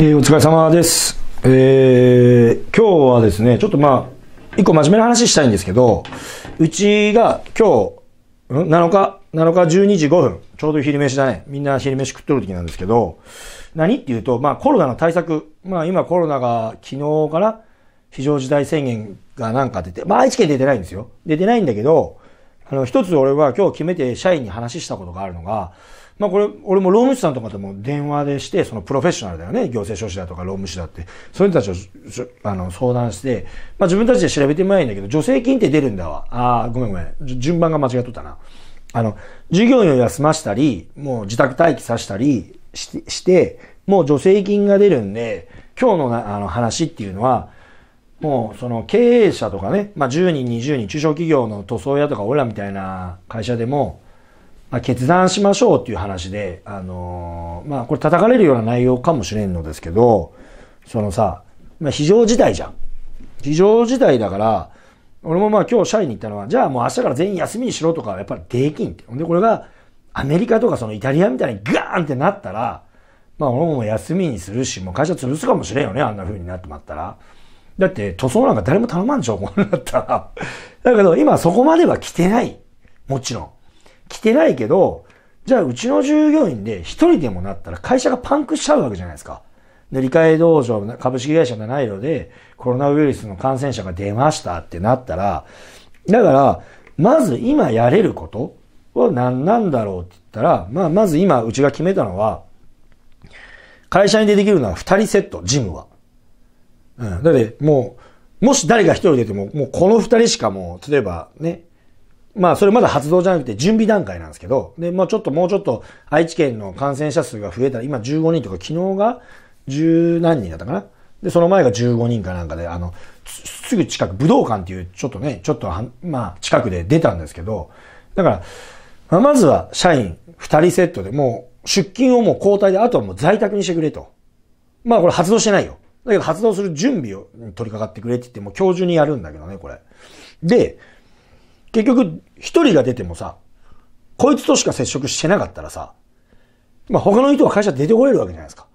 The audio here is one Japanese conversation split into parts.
えー、お疲れ様です。えー、今日はですね、ちょっとまあ、一個真面目な話したいんですけど、うちが今日、ん ?7 日、7日12時5分、ちょうど昼飯だね。みんな昼飯食っとる時なんですけど、何っていうと、まあコロナの対策、まあ今コロナが昨日から非常事態宣言がなんか出て、まあ愛知県出てないんですよ。出てないんだけど、あの、一つ俺は今日決めて社員に話したことがあるのが、まあこれ、俺も労務士さんとかとも電話でして、そのプロフェッショナルだよね。行政書士だとか労務士だって。そういう人たちをあの相談して、まあ自分たちで調べてもらえんだけど、助成金って出るんだわ。ああ、ごめんごめん。順番が間違っとったな。あの、授業を休ましたり、もう自宅待機させたりして、もう助成金が出るんで、今日のあの話っていうのは、もうその経営者とかね、まあ10人、20人、中小企業の塗装屋とか俺らみたいな会社でも、まあ、決断しましょうっていう話で、あのー、まあ、これ叩かれるような内容かもしれんのですけど、そのさ、まあ、非常事態じゃん。非常事態だから、俺もまあ今日社員に行ったのは、じゃあもう明日から全員休みにしろとかやっぱりできんって。で、これがアメリカとかそのイタリアみたいにガーンってなったら、まあ俺も休みにするし、もう会社潰すかもしれんよね、あんな風になってまったら。だって塗装なんか誰も頼まんでしょ、こうなったら。だけど今そこまでは来てない。もちろん。来てないけど、じゃあうちの従業員で一人でもなったら会社がパンクしちゃうわけじゃないですか。塗り替え道場、株式会社ないのでコロナウイルスの感染者が出ましたってなったら、だから、まず今やれることは何なんだろうって言ったら、まあ、まず今うちが決めたのは、会社に出てきるのは二人セット、ジムは。うん。だってもう、もし誰が一人出ても、もうこの二人しかもう、例えばね、まあ、それまだ発動じゃなくて準備段階なんですけど、で、まあちょっともうちょっと愛知県の感染者数が増えたら、今15人とか、昨日が10何人だったかな。で、その前が15人かなんかで、あの、すぐ近く、武道館っていう、ちょっとね、ちょっとは、まあ、近くで出たんですけど、だから、まあ、まずは社員2人セットでもう、出勤をもう交代で、あとはもう在宅にしてくれと。まあ、これ発動してないよ。だけど発動する準備を取り掛かってくれって言って、もう今日中にやるんだけどね、これ。で、結局、一人が出てもさ、こいつとしか接触してなかったらさ、まあ、他の人は会社出てこれるわけじゃないですか。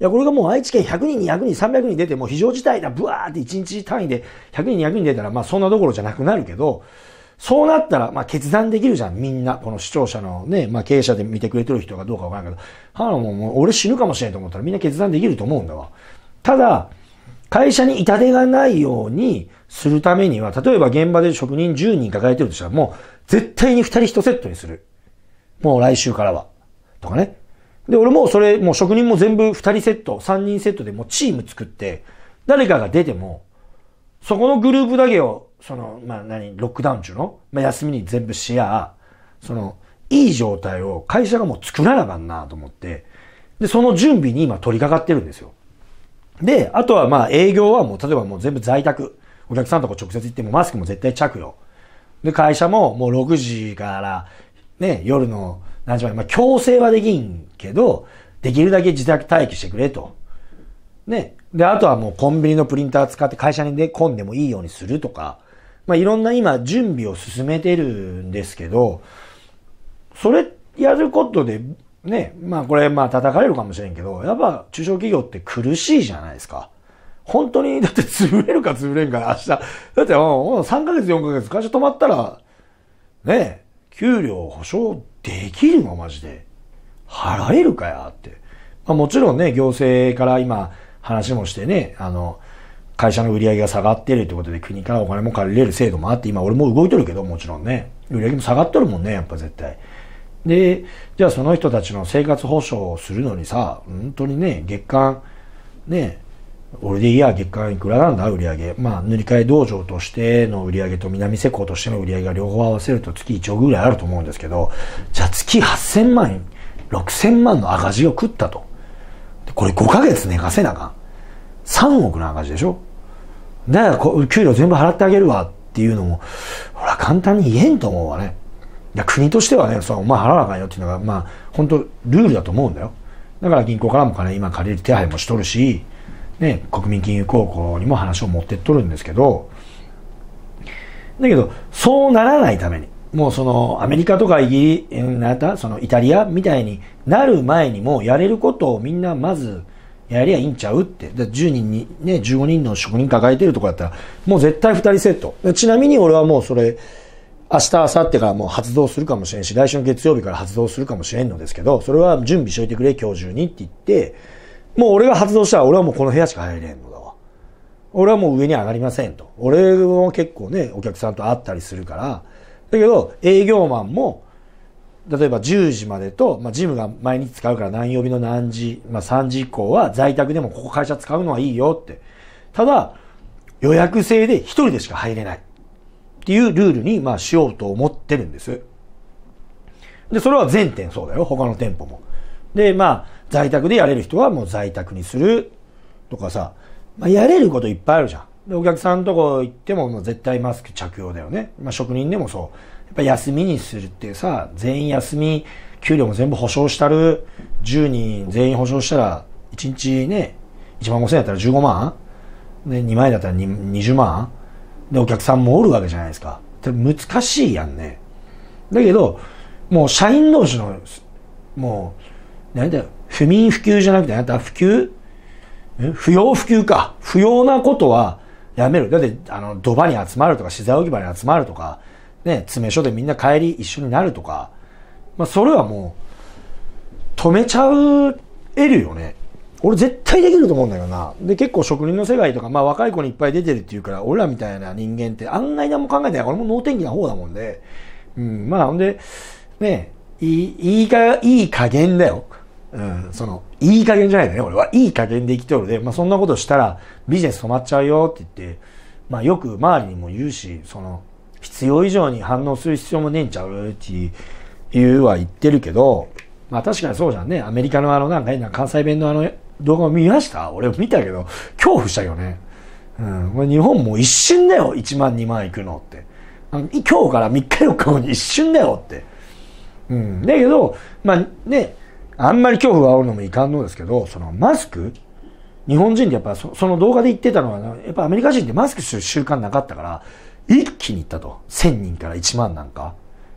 いや、これがもう愛知県100人、200人、300人出て、も非常事態だ、ブワーって1日単位で100人、200人出たら、まあそんなどころじゃなくなるけど、そうなったら、まあ決断できるじゃん、みんな。この視聴者のね、まあ経営者で見てくれてる人がどうかわからんけど、はあ、もう俺死ぬかもしれんと思ったらみんな決断できると思うんだわ。ただ、会社に痛手がないように、するためには、例えば現場で職人10人抱えてるとしたら、もう絶対に2人1セットにする。もう来週からは。とかね。で、俺もそれ、もう職人も全部2人セット、3人セットでもうチーム作って、誰かが出ても、そこのグループだけを、その、まあ何、ロックダウン中の、まあ休みに全部しや、その、いい状態を会社がもう作らなあかんなと思って、で、その準備に今取り掛かってるんですよ。で、あとはまあ営業はもう例えばもう全部在宅。お客さんとこ直接行ってもマスクも絶対着用。で、会社ももう6時から、ね、夜の何時まで、まあ、強制はできんけど、できるだけ自宅待機してくれと。ね。で、あとはもうコンビニのプリンター使って会社に出込んでもいいようにするとか、まあ、いろんな今準備を進めてるんですけど、それやることで、ね、まあこれまあ叩かれるかもしれんけど、やっぱ中小企業って苦しいじゃないですか。本当に、だって 潰れるか潰れんか、明日。だってもう3ヶ月4ヶ月会社止まったら、ね、給料保証できるのマジで。払えるかやって。まあ、もちろんね、行政から今話もしてね、あの、会社の売り上げが下がってるってことで国からお金も借りれる制度もあって、今俺も動いてるけど、もちろんね。売り上げも下がっとるもんね、やっぱ絶対。で、じゃあその人たちの生活保障をするのにさ、本当にね、月間、ね、俺でいいや、月間いくらなんだ、売り上げ。まあ、塗り替え道場としての売り上げと南施工としての売り上げが両方合わせると月1億ぐらいあると思うんですけど、じゃあ月8000万円、6000万の赤字を食ったと。これ5ヶ月寝かせなあかん。3億の赤字でしょだから給料全部払ってあげるわっていうのも、ほら、簡単に言えんと思うわね。いや、国としてはね、そお前払わなあかんよっていうのが、まあ、本当ルールだと思うんだよ。だから銀行からも金今借りる手配もしとるし、ね、国民金融高校にも話を持ってっとるんですけど、だけど、そうならないために、もうその、アメリカとかイギリ、なそのイタリアみたいになる前にも、やれることをみんなまず、やりゃいいんちゃうって。だ10人に、ね、15人の職人抱えてるとこだったら、もう絶対2人セット。ちなみに俺はもうそれ、明日、明後日からもう発動するかもしれんし、来週の月曜日から発動するかもしれんのですけど、それは準備しといてくれ、今日中にって言って、もう俺が発動したら俺はもうこの部屋しか入れんのだわ。俺はもう上に上がりませんと。俺も結構ね、お客さんと会ったりするから。だけど、営業マンも、例えば10時までと、まあ、ジムが毎日使うから何曜日の何時、まあ、3時以降は在宅でもここ会社使うのはいいよって。ただ、予約制で1人でしか入れない。っていうルールに、まあ、しようと思ってるんです。で、それは全店そうだよ。他の店舗も。で、まあ、在宅でやれる人はもう在宅にするとかさ、まあ、やれることいっぱいあるじゃん。で、お客さんのとこ行ってももう絶対マスク着用だよね。まあ、職人でもそう。やっぱ休みにするってさ、全員休み、給料も全部保証したる、10人全員保証したら、1日ね、1万5千円だったら15万ね、2万円だったら20万で、お客さんもおるわけじゃないですか。難しいやんね。だけど、もう社員同士の、もう、なんだよ、不眠不休じゃなくて、あなた普及不要不休か。不要なことはやめる。だって、あの、土場に集まるとか、資材置き場に集まるとか、ね、詰め所でみんな帰り一緒になるとか、まあ、それはもう、止めちゃう、得るよね。俺絶対できると思うんだけどな。で、結構職人の世界とか、まあ若い子にいっぱい出てるっていうから、俺らみたいな人間って案外何も考えてない。俺も脳天気な方だもんで。うん、まあほんで、ね、いい、いいか、いい加減だよ。うん、その、いい加減じゃないんだね、俺は。いい加減で生きとるで、まあ、そんなことしたらビジネス止まっちゃうよって言って、まあ、よく周りにも言うし、その、必要以上に反応する必要もねえんちゃうっていうは言ってるけど、まあ確かにそうじゃんね。アメリカのあのなんか変な関西弁のあの動画を見ました俺見たけど、恐怖したよね。うん。これ日本も一瞬だよ。1万2万いくのって。今日から3日4日後に一瞬だよって。うん。だけど、まあね、あんまり恐怖が煽るのもいかんのですけど、そのマスク日本人ってやっぱその動画で言ってたのは、やっぱアメリカ人ってマスクする習慣なかったから、一気に行ったと。1000人から1万なんか。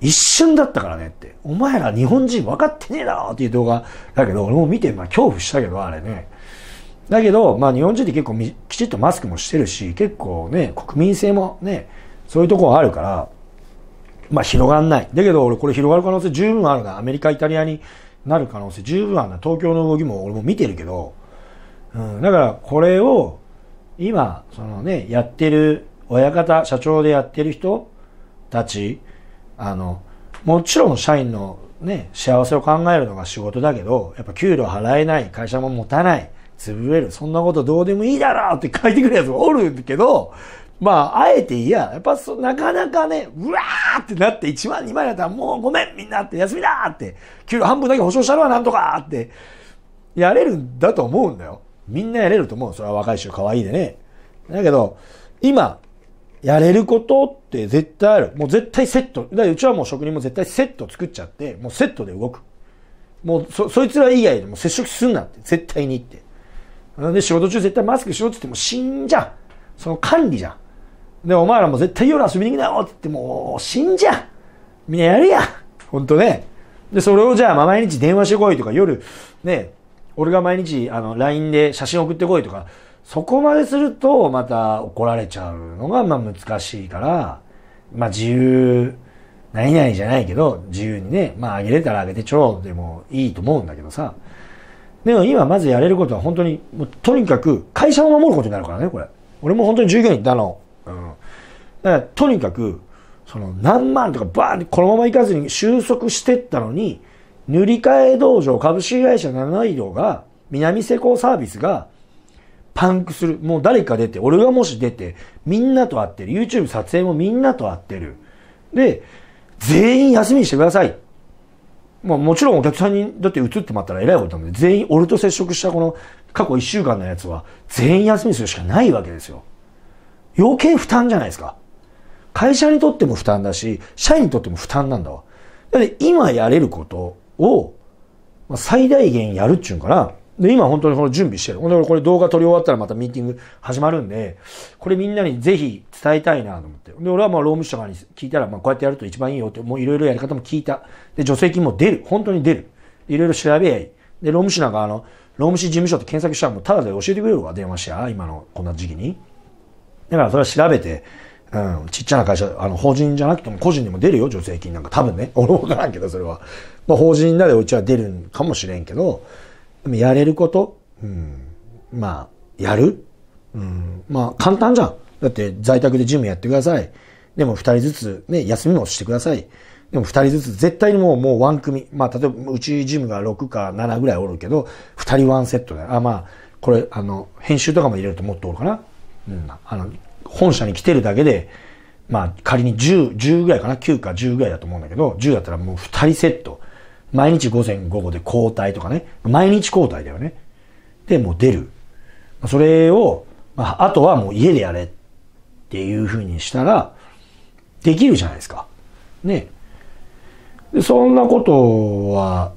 一瞬だったからねって。お前ら日本人分かってねえだろっていう動画だけど、俺も見て、まあ恐怖したけど、あれね。だけど、まあ日本人って結構きちっとマスクもしてるし、結構ね、国民性もね、そういうところあるから、まあ広がんない。だけど俺これ広がる可能性十分あるな。アメリカ、イタリアになる可能性十分あるな東京の動きも俺も見てるけど、うん、だからこれを今そのねやってる親方社長でやってる人たちあのもちろん社員のね幸せを考えるのが仕事だけどやっぱ給料払えない会社も持たない潰れるそんなことどうでもいいだろうって書いてくるやつがおるけどまあ、あえていや、やっぱそ、なかなかね、うわーってなって1万2万やったらもうごめんみんなって休みだって、給料半分だけ保証したのはなんとかって、やれるんだと思うんだよ。みんなやれると思う。それは若い人可愛いでね。だけど、今、やれることって絶対ある。もう絶対セット。だからうちはもう職人も絶対セット作っちゃって、もうセットで動く。もうそ、そいつら以外でも接触すんなって、絶対にって。なんで仕事中絶対マスクしろって言っても死んじゃん。その管理じゃん。で、お前らも絶対夜遊びに行きなよって言って、もう、死んじゃんみんなやるやほんとね。で、それをじゃあ、まあ、毎日電話してこいとか、夜、ね、俺が毎日、あの、LINE で写真送ってこいとか、そこまですると、また怒られちゃうのが、まあ、難しいから、まあ、自由、何々じゃないけど、自由にね、まあ、あげれたらあげてちょろでもいいと思うんだけどさ。でも今まずやれることは本当に、もうとにかく会社を守ることになるからね、これ。俺も本当に従業員、あの、とにかく、その何万とかバーンこのままいかずに収束してったのに、塗り替え道場株式会社七井道が、南施工サービスが、パンクする。もう誰か出て、俺がもし出て、みんなと会ってる。YouTube 撮影もみんなと会ってる。で、全員休みにしてください。まあもちろんお客さんに、だって映ってもらったら偉いことなんで、全員俺と接触したこの過去1週間のやつは、全員休みするしかないわけですよ。余計負担じゃないですか。会社にとっても負担だし、社員にとっても負担なんだわ。だって今やれることを最大限やるっちゅうんから、で、今本当にこの準備してる。ほんで、これ動画撮り終わったらまたミーティング始まるんで、これみんなにぜひ伝えたいなと思って。で、俺はまあ労務士とかに聞いたら、まあこうやってやると一番いいよって、もういろいろやり方も聞いた。で、助成金も出る。本当に出る。いろいろ調べやい。で、労務士なんかあの、労務士事務所って検索したらもうただで教えてくれるわ、電話して。今のこんな時期に。だからそれは調べて、うん、ちっちゃな会社、あの、法人じゃなくても個人にも出るよ、助成金なんか。多分ね。俺もわからんけど、それは。まあ、法人ならうちは出るんかもしれんけど、でもやれること、うん、まあ、やるうん、まあ、簡単じゃん。だって、在宅でジムやってください。でも、二人ずつ、ね、休みもしてください。でも、二人ずつ、絶対にもう、もうワン組。まあ、例えば、うちジムが6か7ぐらいおるけど、二人ワンセットで。あ、まあ、これ、あの、編集とかも入れるともっとおるかな。うん、あの、本社に来てるだけで、まあ仮に10、10ぐらいかな ?9 か10ぐらいだと思うんだけど、10だったらもう2人セット。毎日午前午後で交代とかね。毎日交代だよね。で、もう出る。それを、まあ、あとはもう家でやれっていう風にしたら、できるじゃないですか。ね。でそんなことは、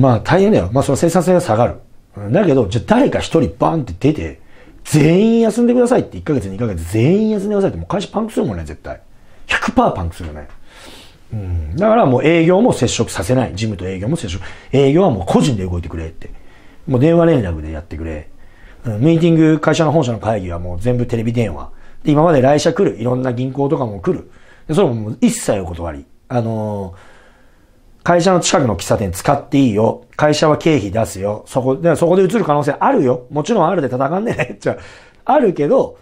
まあ大変だよ。まあその生産性が下がる。だけど、じゃあ誰か一人バンって出て、全員休んでくださいって1ヶ月2ヶ月全員休んでくださいってもう会社パンクするもんね絶対100%パンクするよねうん、だからもう営業も接触させない。ジムと営業も接触。営業はもう個人で動いてくれって。もう電話連絡でやってくれ。うん、ミーティング、会社の本社の会議はもう全部テレビ電話。で、今まで来社来る。いろんな銀行とかも来る。でそれももう一切お断り。あのー、会社の近くの喫茶店使っていいよ。会社は経費出すよ。そこで、そこで移る可能性あるよ。もちろんあるで戦んねえ じゃあ、あるけど、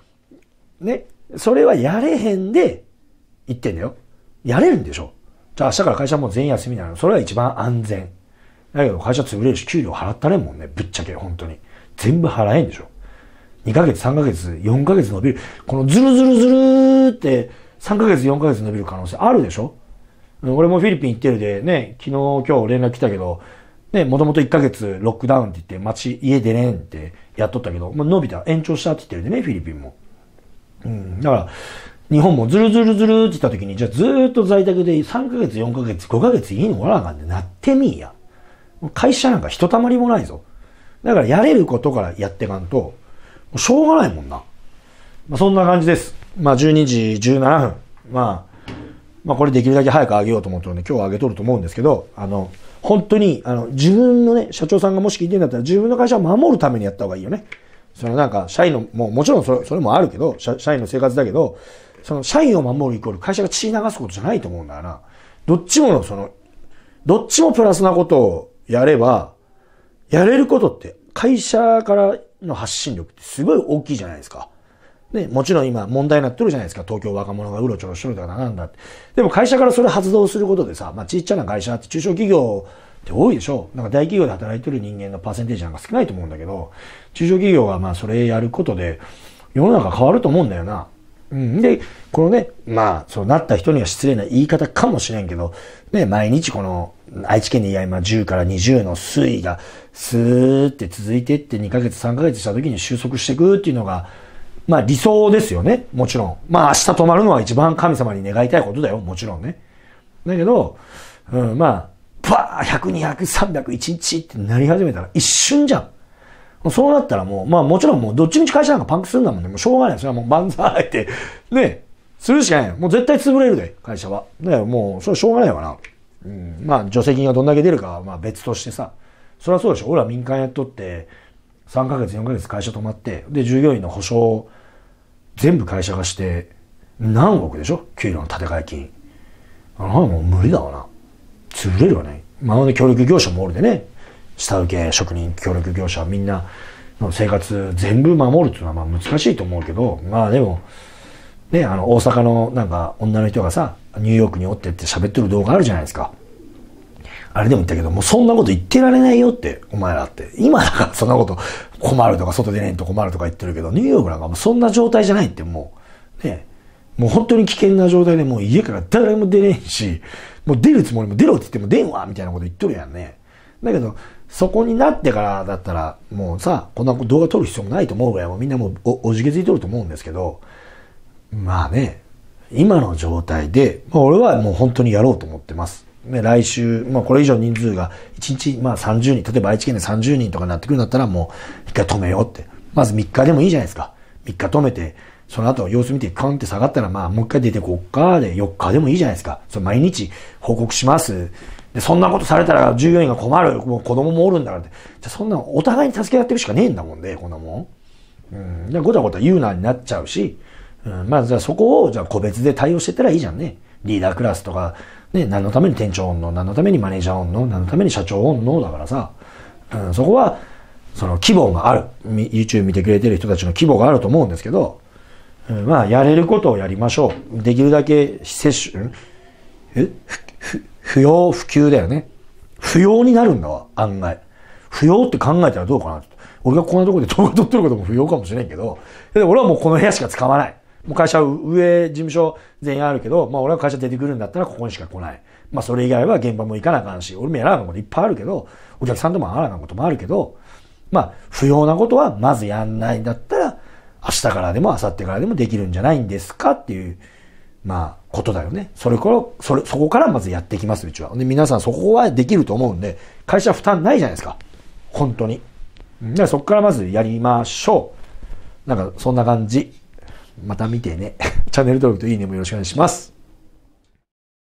ね、それはやれへんで言ってんだよ。やれるんでしょ。じゃあ明日から会社も全員休みになの。それは一番安全。だけど会社潰れるし、給料払ったれんもんね。ぶっちゃけ、本当に。全部払えんでしょ。2ヶ月、3ヶ月、4ヶ月伸びる。このズルズルズルって3ヶ月、4ヶ月伸びる可能性あるでしょ俺もフィリピン行ってるで、ね、昨日今日連絡来たけど、ね、もともと1ヶ月ロックダウンって言って街、家出れんってやっとったけど、まあ、伸びた、延長したって言ってるでね、フィリピンも。うん、だから、日本もズルズルズルって言った時に、じゃあずっと在宅で3ヶ月、4ヶ月、5ヶ月いいのおらなかんで、なってみいや。会社なんかひとたまりもないぞ。だからやれることからやってかんと、もうしょうがないもんな。まあ、そんな感じです。まあ、12時17分。まあ、まあ、これできるだけ早く上げようと思ってるので、今日は上げとると思うんですけど、あの、本当に、あの、自分のね、社長さんがもし聞いてんだったら、自分の会社を守るためにやった方がいいよね。そのなんか、社員の、もうもちろんそれそれもあるけど社、社員の生活だけど、その社員を守るイコール会社が血流すことじゃないと思うんだよな。どっちもの、その、どっちもプラスなことをやれば、やれることって、会社からの発信力ってすごい大きいじゃないですか。ね、もちろん今問題になってるじゃないですか。東京若者がうろちょろしとるとかなんだって。でも会社からそれ発動することでさ、まあちっちゃな会社って中小企業って多いでしょ。なんか大企業で働いてる人間のパーセンテージなんか少ないと思うんだけど、中小企業がまあそれやることで世の中変わると思うんだよな。うん、で、このね、まあ、そうなった人には失礼な言い方かもしれんけど、ね、毎日この、愛知県に今10から20の推移が、スーって続いてって2ヶ月3ヶ月した時に収束していくっていうのが、まあ理想ですよね。もちろん。まあ明日泊まるのは一番神様に願いたいことだよ。もちろんね。だけど、うん、まあ、ばあ、!100、200、300、1日ってなり始めたら一瞬じゃん。そうなったらもう、まあもちろんもうどっちみち会社なんかパンクするんだもんね。もうしょうがない。それはもう万歳ってね、するしかない。もう絶対潰れるで、会社は。だからもう、それしょうがないわな。うん、まあ助成金がどんだけ出るかはまあ別としてさ。そりゃそうでしょ。俺は民間やっとって、3ヶ月、4ヶ月会社泊まって、で、従業員の保証全部会社がして、何億でしょ給料の建て替え金。ああ、もう無理だわな。潰れるよね。周りの協力業者もおるでね。下請け、職人、協力業者、みんなの生活全部守るっていうのはまあ難しいと思うけど、まあでも、ね、あの、大阪のなんか女の人がさ、ニューヨークにおってって喋ってる動画あるじゃないですか。あれでも言ったけど、もうそんなこと言ってられないよって、お前らって。今だからそんなこと困るとか、外出ないと困るとか言ってるけど、ニューヨークなんかもうそんな状態じゃないって、もう、ね、もう本当に危険な状態で、もう家から誰も出れんし、もう出るつもりも出ろって言っても出んわみたいなこと言っとるやんね。だけど、そこになってからだったら、もうさ、こんな動画撮る必要もないと思うぐらい、もうみんなもうおおじけづいとると思うんですけど、まあね、今の状態で、まあ、俺はもう本当にやろうと思ってます。ね、来週、まあ、これ以上人数が1日、まあ、30人、例えば愛知県で30人とかになってくるんだったら、もう1回止めようって。まず3日でもいいじゃないですか。3日止めて、その後様子見てカンって下がったら、まあ、もう1回出てこっか、で、4日でもいいじゃないですか。それ毎日報告します。で、そんなことされたら従業員が困る。もう子供もおるんだからって。じゃそんなお互いに助け合っていくしかねえんだもんね、こんなもん。うん。じゃごたごた言うなになっちゃうし、うん、まあ、じゃあそこを、じゃあ個別で対応してたらいいじゃんね。リーダークラスとか、ね、何のために店長おんの何のためにマネージャーおんの何のために社長おんのだからさ、うん、そこは、その規模がある。YouTube 見てくれてる人たちの規模があると思うんですけど、うん、まあ、やれることをやりましょう。できるだけ接種、えふ、不要不急だよね。不要になるんだわ、案外。不要って考えたらどうかな俺がこんなとこで動画撮ってることも不要かもしれんけど、俺はもうこの部屋しか使わない。もう会社上、事務所全員あるけど、まあ俺は会社出てくるんだったらここにしか来ない。まあそれ以外は現場も行かなあかんし、俺もやらなあかんこといっぱいあるけど、お客さんとも会わなあかんこともあるけど、まあ不要なことはまずやんないんだったら、明日からでも明後日からでもできるんじゃないんですかっていう、まあことだよね。それから、それ、そこからまずやっていきます、うちは。で、皆さんそこはできると思うんで、会社負担ないじゃないですか。本当に。そこからまずやりましょう。なんかそんな感じ。また見てね。チャンネル登録といいねもよろしくお願いします。